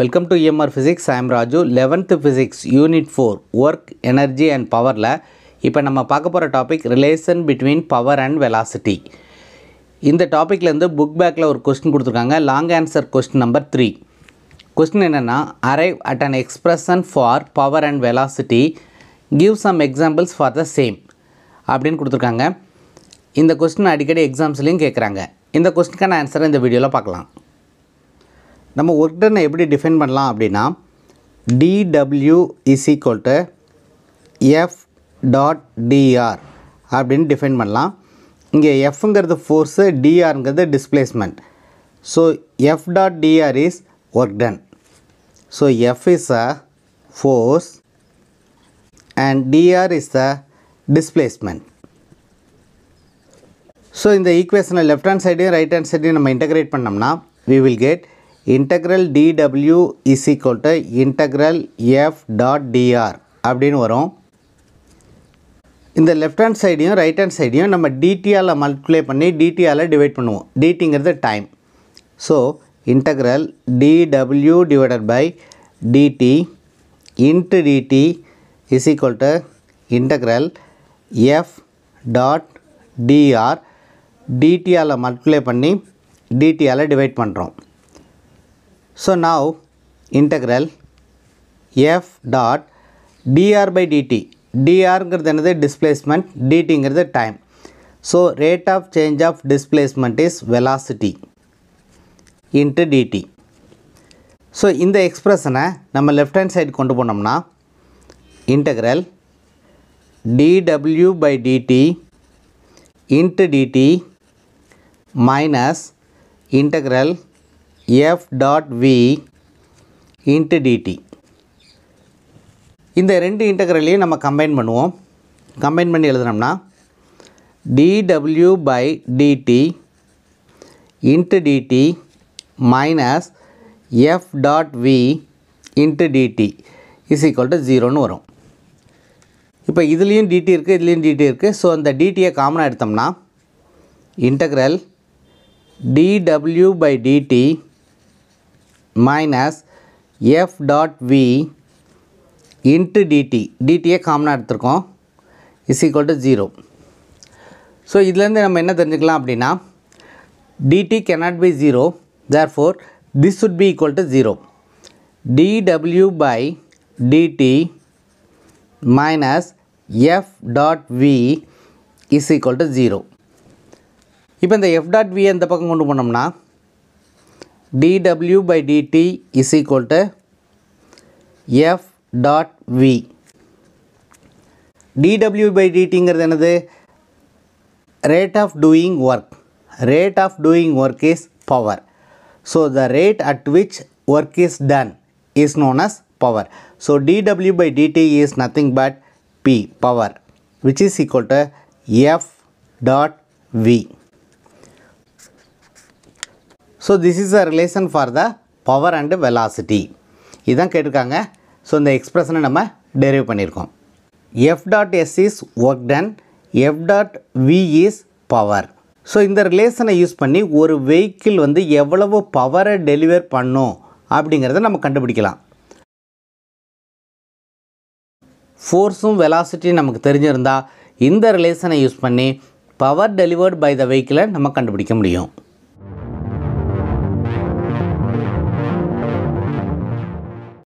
Welcome to MR physics I'm Raju eleventh physics unit four work energy and பவரில் இப்போ நம்ம பார்க்க போகிற topic relation between power and velocity இந்த டாப்பிக்லேருந்து புக் பேக்கில் ஒரு கொஸ்டின் கொடுத்துருக்காங்க long answer question number three question என்னென்னா arrive at an expression for power and velocity give some examples for the same அப்படின்னு கொடுத்துருக்காங்க இந்த கொஸ்டின் அடிக்கடி எக்ஸாம்ஸ்லேயும் கேட்குறாங்க இந்த கொஸ்டினுக்கான ஆன்சரை இந்த வீடியோவில் பார்க்கலாம் நம்ம ஒர்க் டன்னை எப்படி டிஃபைன் பண்ணலாம் அப்படின்னா DW is equal to F dot DR அப்படின்னு டிஃபைன் பண்ணலாம் இங்கே எஃப்ங்கிறது ஃபோர்ஸு டிஆருங்கிறது displacement so F dot DR is work done so F is a force and DR is the displacement so இந்த ஈக்குவேஷனை லெஃப்ட் ஹேண்ட் சைடையும் ரைட் ஹேண்ட் சைடையும் நம்ம இன்டகிரேட் பண்ணோம்னா we will get integral DW is equal to integral F dot DR அப்படின்னு வரும் இந்த left hand சைடையும் ரைட் ஹேண்ட் சைடையும் நம்ம டிடிஆரில் மல்டிப்ளை பண்ணி டிடிஆரில் டிவைட் பண்ணுவோம் டிடிங்கிறது time so integral DW divided by DT into DT is equal to integral F dot DR டிடிஆரில் மல்டிப்ளை பண்ணி டிடிஆரில் டிவைட் பண்ணுறோம் So now integral f dot dr by dt drங்கிறது என்னது displacement dt dtங்கிறது time so rate of change of displacement is velocity into dt so இந்த எக்ஸ்ப்ரெஷனை நம்ம லெஃப்ட் ஹேண்ட் சைடு கொண்டு by dt into dt minus integral dw by dt F dot V into DT இந்த ரெண்டு இன்டகரலையும் நம்ம combine பண்ணுவோம் கம்பைன் பண்ணி எழுதுனோம்னா DW by DT into DT minus F dot V into DT is equal to ஜீரோன்னு வரும் இப்போ இதுலேயும் டிடி இருக்குது இதுலேயும் டிடி இருக்குது ஸோ அந்த டிடியை காமனாக எடுத்தோம்னா integral DW by DT minus f dot v into dt dtயை காம்னா எடுத்திருக்கோம் is equal to 0 So, இதிலேருந்து நம்ம என்ன தெரிந்துக்கலாம் அப்படினா, dt cannot be 0 therefore this would be equal to 0 dw by dt minus f dot v is equal to 0 இப்பந்த f dot v எந்த பக்கம் கொண்டு போனோம்னா dw by dt is equal to f dot v. dw by dtங்கிறது என்னது rate of doing work. rate of doing work is power. So the rate at which work is done is known as power. So dw by dt is nothing but p power which is equal to f dot v. So this is a relation for the power and velocity இதான் கேட்டிருக்காங்க so இந்த எக்ஸ்ப்ரெஷனை நம்ம derive பண்ணியிருக்கோம் F dot S is work done F dot V is power so இந்த ரிலேஷனை use பண்ணி ஒரு வெஹிக்கிள் வந்து எவ்வளவு பவரை டெலிவர் பண்ணும் அப்படிங்கிறத நம்ம கண்டுபிடிக்கலாம் ஃபோர்ஸும் வெலாசிட்டியும் நமக்கு தெரிஞ்சிருந்தால் இந்த ரிலேஷனை யூஸ் பண்ணி பவர் டெலிவர்ட் பை த வெஹிக்கிளை நம்ம கண்டுபிடிக்க முடியும்